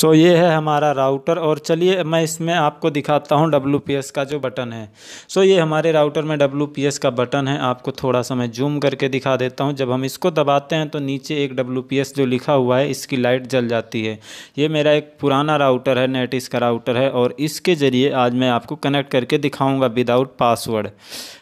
सो so, ये है हमारा राउटर और चलिए मैं इसमें आपको दिखाता हूँ डब्लू का जो बटन है सो so, ये हमारे राउटर में डब्लू का बटन है आपको थोड़ा सा मैं जूम करके दिखा देता हूँ जब हम इसको दबाते हैं तो नीचे एक डब्लू जो लिखा हुआ है इसकी लाइट जल जाती है ये मेरा एक पुराना राउटर है नेट इसका राउटर है और इसके ज़रिए आज मैं आपको कनेक्ट करके दिखाऊँगा विदाउट पासवर्ड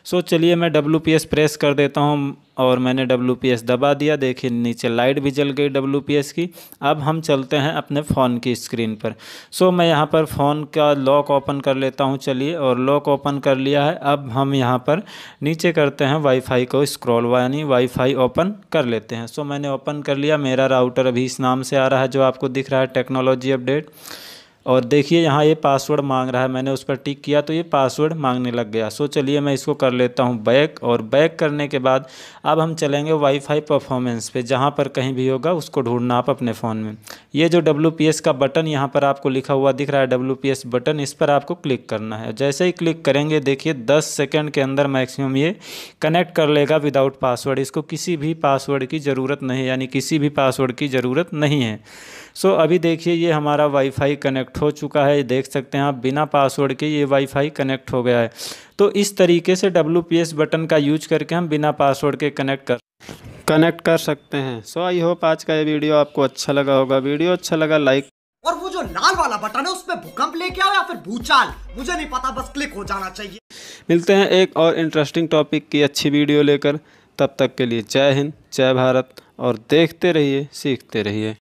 सो so, चलिए मैं डब्लू प्रेस कर देता हूँ और मैंने डब्लू दबा दिया देखिए नीचे लाइट भी जल गई डब्लू की अब हम चलते हैं अपने फ़ोन की स्क्रीन पर सो मैं यहाँ पर फ़ोन का लॉक ओपन कर लेता हूँ चलिए और लॉक ओपन कर लिया है अब हम यहाँ पर नीचे करते हैं वाईफाई को स्क्रॉल यानी वाईफाई ओपन कर लेते हैं सो मैंने ओपन कर लिया मेरा राउटर अभी इस नाम से आ रहा है जो आपको दिख रहा है टेक्नोलॉजी अपडेट और देखिए यहाँ ये पासवर्ड मांग रहा है मैंने उस पर टिक किया तो ये पासवर्ड मांगने लग गया सो चलिए मैं इसको कर लेता हूँ बैक और बैक करने के बाद अब हम चलेंगे वाईफाई परफॉर्मेंस पे जहाँ पर कहीं भी होगा उसको ढूंढना आप अपने फ़ोन में ये जो डब्ल्यू का बटन यहाँ पर आपको लिखा हुआ दिख रहा है डब्लू बटन इस पर आपको क्लिक करना है जैसे ही क्लिक करेंगे देखिए दस सेकेंड के अंदर मैक्सिमम ये कनेक्ट कर लेगा विदाउट पासवर्ड इसको किसी भी पासवर्ड की ज़रूरत नहीं यानी किसी भी पासवर्ड की ज़रूरत नहीं है सो so, अभी देखिए ये हमारा वाईफाई कनेक्ट हो चुका है देख सकते हैं आप बिना पासवर्ड के ये वाईफाई कनेक्ट हो गया है तो इस तरीके से डब्ल्यू बटन का यूज करके हम बिना पासवर्ड के कनेक्ट कर कनेक्ट कर सकते हैं सो आई होप आज का ये वीडियो आपको अच्छा लगा होगा वीडियो अच्छा लगा लाइक और वो जो लाल वाला बटन है उसमें भूकंप लेके आओ या फिर भूचाल मुझे नहीं पता बस क्लिक हो जाना चाहिए मिलते हैं एक और इंटरेस्टिंग टॉपिक की अच्छी वीडियो लेकर तब तक के लिए जय हिंद जय भारत और देखते रहिए सीखते रहिए